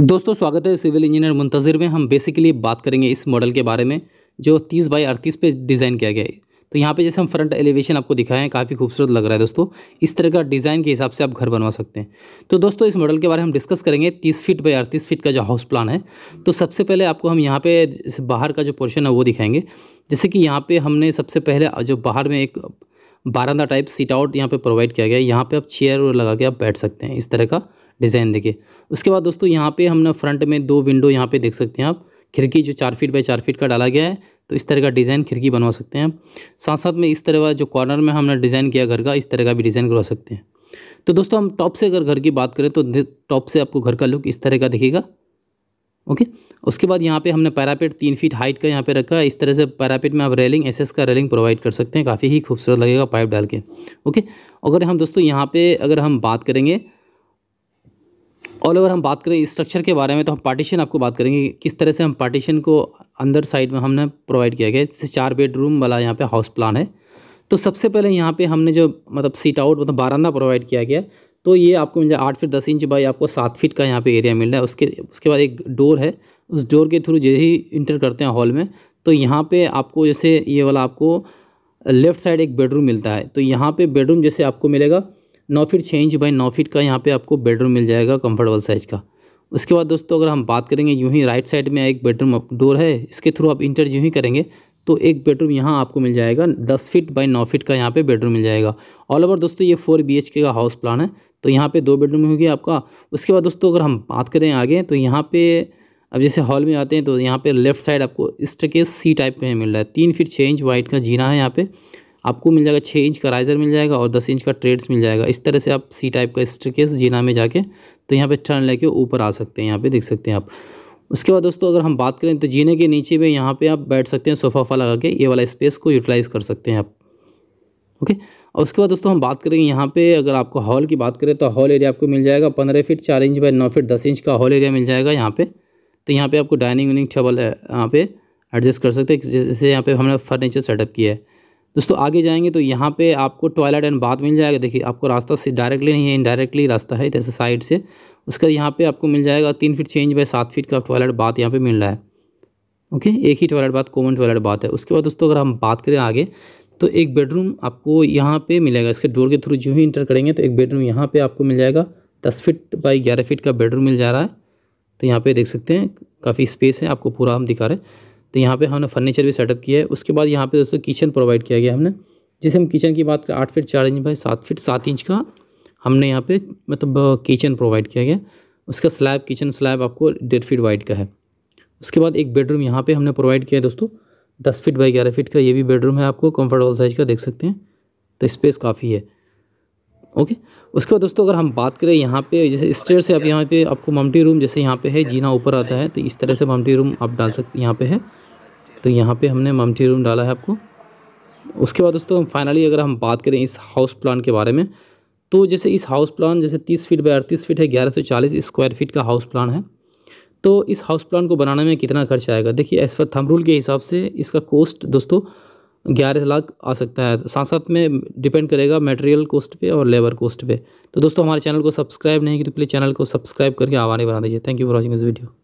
दोस्तों स्वागत है सिविल इंजीनियर मुंतज़िर में हम बेसिकली बात करेंगे इस मॉडल के बारे में जो तीस बाई अड़तीस पे डिज़ाइन किया गया है तो यहाँ पे जैसे हम फ्रंट एलिवेशन आपको दिखाए हैं काफ़ी खूबसूरत लग रहा है दोस्तों इस तरह का डिज़ाइन के हिसाब से आप घर बनवा सकते हैं तो दोस्तों इस मॉडल के बारे में हम डिस्कस करेंगे तीस फीट बाई अड़तीस फीट का जो हाउस प्लान है तो सबसे पहले आपको हम यहाँ पे बाहर का जो पोर्शन है वो दिखाएंगे जैसे कि यहाँ पर हमने सबसे पहले जो बाहर में एक बारंदा टाइप सीट आउट यहाँ पर प्रोवाइड किया गया है यहाँ पर आप चेयर लगा के आप बैठ सकते हैं इस तरह का डिज़ाइन देखिए उसके बाद दोस्तों यहाँ पे हमने फ्रंट में दो विंडो यहाँ पे देख सकते हैं आप खिड़की जो चार फीट बाई चार फीट का डाला गया है तो इस तरह का डिज़ाइन खिड़की बनवा सकते हैं साथ साथ में इस तरह का जो कॉर्नर में हमने डिज़ाइन किया घर का इस तरह का भी डिज़ाइन करवा सकते हैं तो दोस्तों हम टॉप से अगर घर की बात करें तो टॉप से आपको घर का लुक इस तरह का दिखेगा ओके उसके बाद यहाँ पे हमने पैरापेट तीन फीट हाइट का यहाँ पे रखा है इस तरह से पैरापेट में आप रेलिंग एसएस का रेलिंग प्रोवाइड कर सकते हैं काफ़ी ही खूबसूरत लगेगा पाइप डाल के ओके अगर हम दोस्तों यहाँ पे अगर हम बात करेंगे ऑल ओवर हम बात करें स्ट्रक्चर के बारे में तो हम पार्टीशन आपको बात करेंगे किस तरह से हम पार्टीशन को अंदर साइड में हमने प्रोवाइड किया गया जैसे चार बेडरूम वाला यहाँ पे हाउस प्लान है तो सबसे पहले यहाँ पे हमने जो मतलब सीट आउट मतलब बारंदा प्रोवाइड किया गया तो ये आपको मिल जाए आठ फिट दस इंच बाई आपको सात फिट का यहाँ पर एरिया मिल रहा है उसके उसके बाद एक डोर है उस डोर के थ्रू जैसे ही इंटर करते हैं हॉल में तो यहाँ पर आपको जैसे ये वाला आपको लेफ़्ट साइड एक बेडरूम मिलता है तो यहाँ पर बेडरूम जैसे आपको मिलेगा नौ फीट छः इंच बाई नौ फीट का यहाँ पे आपको बेडरूम मिल जाएगा कंफर्टेबल साइज़ का उसके बाद दोस्तों अगर हम बात करेंगे यूँ ही राइट साइड में एक बेडरूम डोर है इसके थ्रू आप इंटर यूँ ही करेंगे तो एक बेडरूम यहाँ आपको मिल जाएगा दस फीट बाई नौ फीट का यहाँ पर बेडरूम मिल जाएगा ऑल ओवर दोस्तों ये फोर बी का हाउस प्लान है तो यहाँ पर दो बेडरूम होगी आपका उसके बाद दोस्तों अगर हम बात करें आगे तो यहाँ पे अब जैसे हॉल में आते हैं तो यहाँ पे लेफ्ट साइड आपको इस सी टाइप में मिल रहा है तीन फीट छः इंच वाइट का जीना है यहाँ पे आपको मिल जाएगा छः इंच का राइज़र मिल जाएगा और दस इंच का ट्रेड्स मिल जाएगा इस तरह से आप सी टाइप का स्ट्रिकेस जीना में जाके तो यहाँ पे टर्न लेके ऊपर आ सकते हैं यहाँ पे देख सकते हैं आप उसके बाद दोस्तों अगर हम बात करें तो जीने के नीचे में यहाँ पर आप बैठ सकते हैं सोफा वफा लगा के ये वाला स्पेस को यूटिलाइज़ कर सकते हैं आप ओके और उसके बाद दोस्तों हम बात करेंगे यहाँ पे अगर आपको हॉल की बात करें तो हॉल एरिया आपको मिल जाएगा पंद्रह फीट चार इंच बाय नौ फीट दस इंच का हॉल एरिया मिल जाएगा यहाँ पे तो यहाँ पे आपको डाइनिंग वनिंग टेबल यहाँ पे एडजस्ट कर सकते हैं जैसे यहाँ पे हमने फर्नीचर सेटअप किया है दोस्तों आगे जाएंगे तो यहाँ पे आपको टॉयलेट एंड बाथ मिल जाएगा देखिए आपको रास्ता से डायरेक्टली नहीं है इनडायरेक्टली रास्ता है जैसे साइड से उसका यहाँ पे आपको मिल जाएगा तीन फीट चेंज बाय सात फीट का टॉयलेट बाथ यहाँ पे मिल रहा है ओके एक ही toilet bath common toilet bath है उसके बाद दोस्तों अगर हम बात करें आगे तो एक बेडरूम आपको यहाँ पर मिलेगा इसके डोर के थ्रू जो ही इंटर करेंगे तो एक बेडरूम यहाँ पर आपको मिल जाएगा दस फिट बाई ग्यारह फिट का बेडरूम मिल जा रहा है तो यहाँ पर देख सकते हैं काफ़ी स्पेस है आपको पूरा हम दिखा रहे हैं तो यहाँ पे हमने फर्नीचर भी सेटअप किया है उसके बाद यहाँ पे दोस्तों किचन प्रोवाइड किया गया हमने जैसे हम किचन की बात करें आठ फिट चार इंच बाई सात फिट सात इंच का हमने यहाँ पे मतलब किचन प्रोवाइड किया गया उसका स्लैब किचन स्लैब आपको डेढ़ फीट वाइड का है उसके बाद एक बेडरूम यहाँ पे हमने प्रोवाइड किया है दोस्तों दस फीट बाई ग्यारह फीट का ये भी बेडरूम है आपको कंफर्टेबल साइज़ का देख सकते हैं तो स्पेस काफ़ी है ओके उसके बाद दोस्तों अगर हम बात करें यहाँ पे जैसे स्टेयर से आप यहाँ पे आपको ममटी रूम जैसे यहाँ पे है जीना ऊपर आता है तो इस तरह से ममटी रूम आप डाल सकते यहाँ पे है तो यहाँ पे हमने ममटी रूम डाला है आपको उसके बाद दोस्तों फाइनली अगर हम बात करें इस हाउस प्लान के बारे में तो जैसे इस हाउस प्लान जैसे तीस फीट बाई अड़तीस फीट है ग्यारह सौ चालीस स्क्वायर फीट का हाउस प्लान है तो इस हाउस प्लान को बनाने में कितना खर्च आएगा देखिए एज पर थम रूल के हिसाब से इसका कॉस्ट दोस्तों ग्यारह लाख आ सकता है साथ साथ में डिपेंड करेगा मटेरियल कॉस्ट पे और लेबर कॉस्ट पे तो दोस्तों हमारे चैनल को सब्सक्राइब नहीं की तो प्लीज़ चैनल को सब्सक्राइब करके आवाज़ बना दीजिए thank you for watching this video